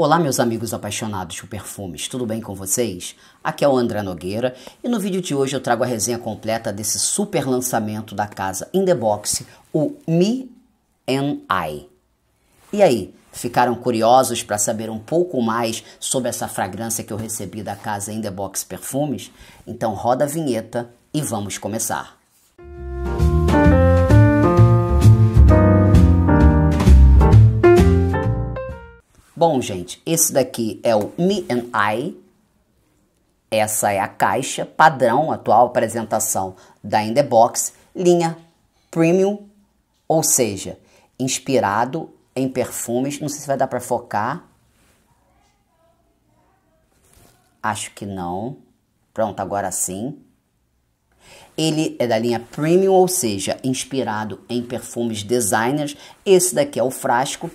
Olá, meus amigos apaixonados por perfumes, tudo bem com vocês? Aqui é o André Nogueira e no vídeo de hoje eu trago a resenha completa desse super lançamento da casa In The Box, o Me and I. E aí, ficaram curiosos para saber um pouco mais sobre essa fragrância que eu recebi da casa In The Box Perfumes? Então roda a vinheta e vamos começar. Bom, gente, esse daqui é o Me and I. Essa é a caixa padrão, atual apresentação da In The Box, linha Premium, ou seja, inspirado em perfumes. Não sei se vai dar para focar. Acho que não. Pronto, agora sim. Ele é da linha Premium, ou seja, inspirado em perfumes designers. Esse daqui é o frasco.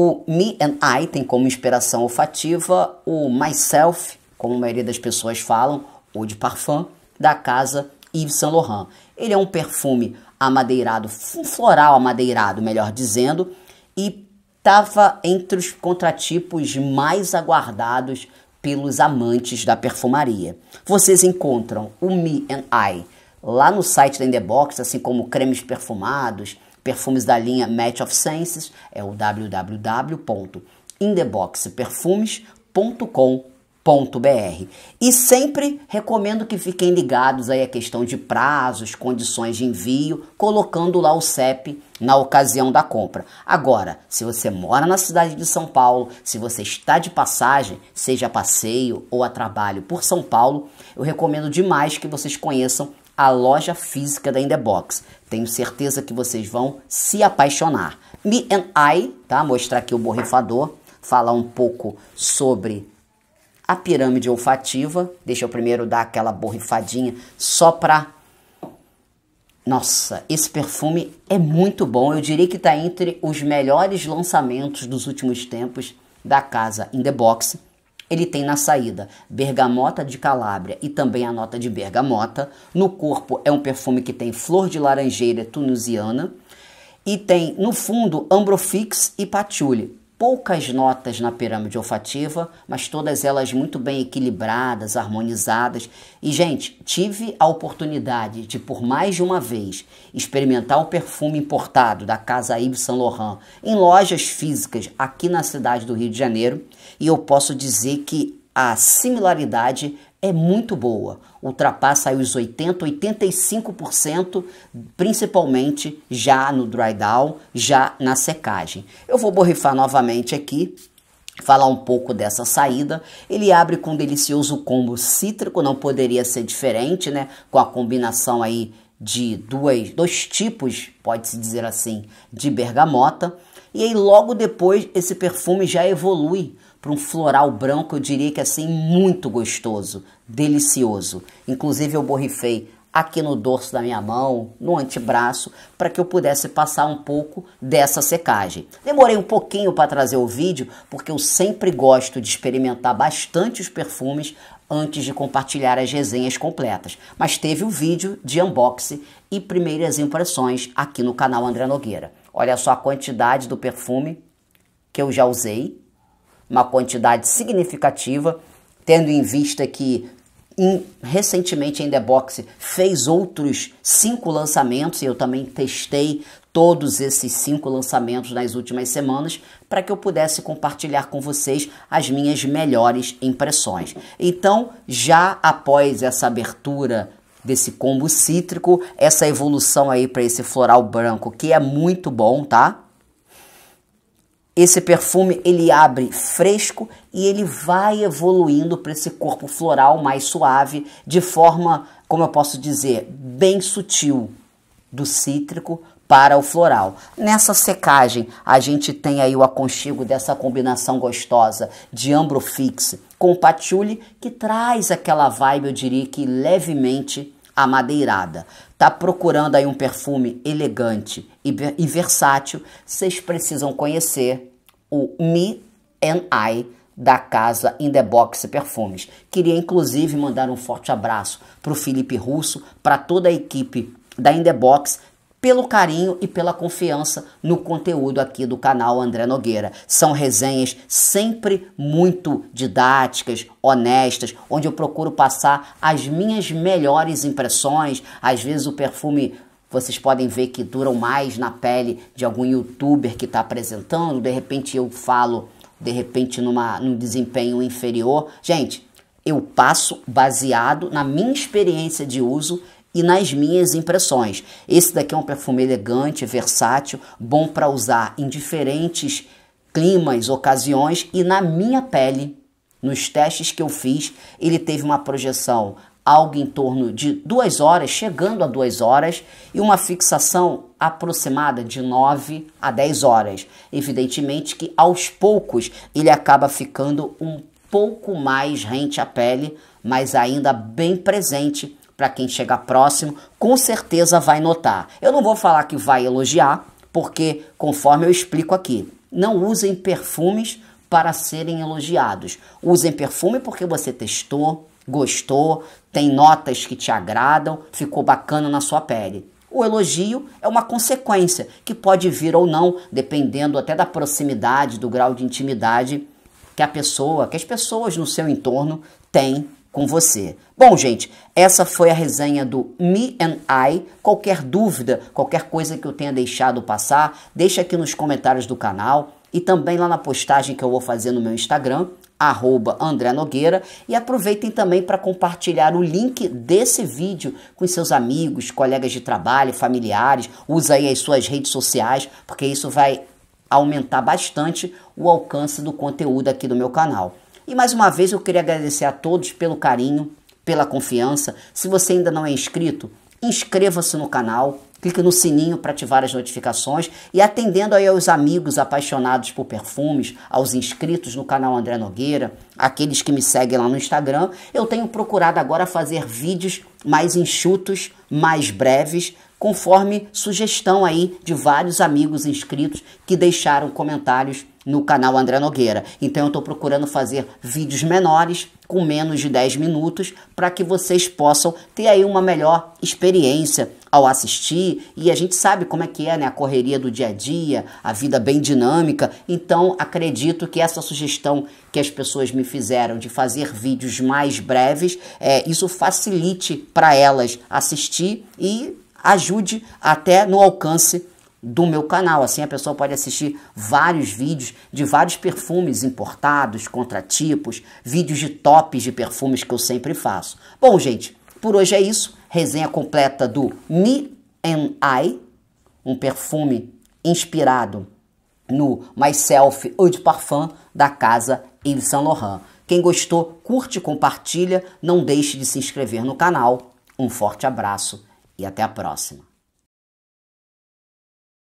O me and I tem como inspiração olfativa o myself, como a maioria das pessoas falam, ou de parfum, da casa Yves Saint Laurent. Ele é um perfume amadeirado, floral amadeirado, melhor dizendo, e estava entre os contratipos mais aguardados pelos amantes da perfumaria. Vocês encontram o Me and I lá no site da Indebox, assim como cremes perfumados, Perfumes da linha Match of Senses é o www.indeboxperfumes.com.br. E sempre recomendo que fiquem ligados aí a questão de prazos, condições de envio, colocando lá o CEP na ocasião da compra. Agora, se você mora na cidade de São Paulo, se você está de passagem, seja a passeio ou a trabalho por São Paulo, eu recomendo demais que vocês conheçam a loja física da Indebox. Tenho certeza que vocês vão se apaixonar. Me and I, tá? Mostrar aqui o borrifador, falar um pouco sobre a pirâmide olfativa. Deixa eu primeiro dar aquela borrifadinha só para nossa, esse perfume é muito bom. Eu diria que está entre os melhores lançamentos dos últimos tempos da casa In The Box. Ele tem na saída bergamota de Calábria e também a nota de bergamota. No corpo é um perfume que tem flor de laranjeira tunisiana e tem no fundo ambrofix e patchouli poucas notas na pirâmide olfativa, mas todas elas muito bem equilibradas, harmonizadas. E, gente, tive a oportunidade de, por mais de uma vez, experimentar o perfume importado da casa Yves Saint Laurent em lojas físicas aqui na cidade do Rio de Janeiro, e eu posso dizer que a similaridade é muito boa, ultrapassa os 80, 85%, principalmente já no dry down, já na secagem. Eu vou borrifar novamente aqui falar um pouco dessa saída. Ele abre com um delicioso combo cítrico, não poderia ser diferente, né? Com a combinação aí de duas, dois tipos, pode-se dizer assim, de bergamota. E aí logo depois esse perfume já evolui para um floral branco, eu diria que assim, muito gostoso, delicioso. Inclusive, eu borrifei aqui no dorso da minha mão, no antebraço, para que eu pudesse passar um pouco dessa secagem. Demorei um pouquinho para trazer o vídeo, porque eu sempre gosto de experimentar bastante os perfumes antes de compartilhar as resenhas completas. Mas teve o um vídeo de unboxing e primeiras impressões aqui no canal André Nogueira. Olha só a quantidade do perfume que eu já usei uma quantidade significativa, tendo em vista que em, recentemente a Box fez outros cinco lançamentos e eu também testei todos esses cinco lançamentos nas últimas semanas para que eu pudesse compartilhar com vocês as minhas melhores impressões. Então, já após essa abertura desse combo cítrico, essa evolução aí para esse floral branco, que é muito bom, tá? Esse perfume ele abre fresco e ele vai evoluindo para esse corpo floral mais suave, de forma, como eu posso dizer, bem sutil, do cítrico para o floral. Nessa secagem, a gente tem aí o aconchego dessa combinação gostosa de ambrofix com patchouli, que traz aquela vibe, eu diria que levemente amadeirada. Tá procurando aí um perfume elegante e, e versátil? Vocês precisam conhecer o Me and I da casa In The Box Perfumes. Queria inclusive mandar um forte abraço para o Felipe Russo, para toda a equipe da In The Box pelo carinho e pela confiança no conteúdo aqui do canal André Nogueira. São resenhas sempre muito didáticas, honestas, onde eu procuro passar as minhas melhores impressões. Às vezes o perfume vocês podem ver que duram mais na pele de algum youtuber que está apresentando. De repente eu falo, de repente numa, num desempenho inferior. Gente, eu passo baseado na minha experiência de uso e nas minhas impressões. Esse daqui é um perfume elegante, versátil, bom para usar em diferentes climas, ocasiões e na minha pele, nos testes que eu fiz, ele teve uma projeção algo em torno de duas horas, chegando a duas horas, e uma fixação aproximada de 9 a 10 horas. Evidentemente que aos poucos ele acaba ficando um pouco mais rente à pele, mas ainda bem presente para quem chega próximo, com certeza vai notar. Eu não vou falar que vai elogiar, porque conforme eu explico aqui, não usem perfumes para serem elogiados. Usem perfume porque você testou, gostou, tem notas que te agradam, ficou bacana na sua pele. O elogio é uma consequência que pode vir ou não, dependendo até da proximidade, do grau de intimidade que a pessoa, que as pessoas no seu entorno têm com você. Bom, gente, essa foi a resenha do Me and I. Qualquer dúvida, qualquer coisa que eu tenha deixado passar, deixa aqui nos comentários do canal e também lá na postagem que eu vou fazer no meu Instagram, arroba André Nogueira e aproveitem também para compartilhar o link desse vídeo com seus amigos, colegas de trabalho, familiares, usa aí as suas redes sociais, porque isso vai aumentar bastante o alcance do conteúdo aqui do meu canal. E mais uma vez eu queria agradecer a todos pelo carinho, pela confiança. Se você ainda não é inscrito, inscreva-se no canal, clique no sininho para ativar as notificações e atendendo aí aos amigos apaixonados por perfumes, aos inscritos no canal André Nogueira, aqueles que me seguem lá no Instagram, eu tenho procurado agora fazer vídeos mais enxutos, mais breves, conforme sugestão aí de vários amigos inscritos que deixaram comentários no canal André Nogueira. Então eu estou procurando fazer vídeos menores, com menos de 10 minutos, para que vocês possam ter aí uma melhor experiência ao assistir. E a gente sabe como é que é, né? A correria do dia a dia, a vida bem dinâmica. Então acredito que essa sugestão que as pessoas me fizeram de fazer vídeos mais breves, é, isso facilite para elas assistir e ajude até no alcance do meu canal. Assim a pessoa pode assistir vários vídeos de vários perfumes importados, contratipos, vídeos de tops de perfumes que eu sempre faço. Bom, gente, por hoje é isso. Resenha completa do Me and I, um perfume inspirado no Myself Eau de Parfum da casa Yves Saint Laurent. Quem gostou, curte, compartilha, não deixe de se inscrever no canal. Um forte abraço e até a próxima.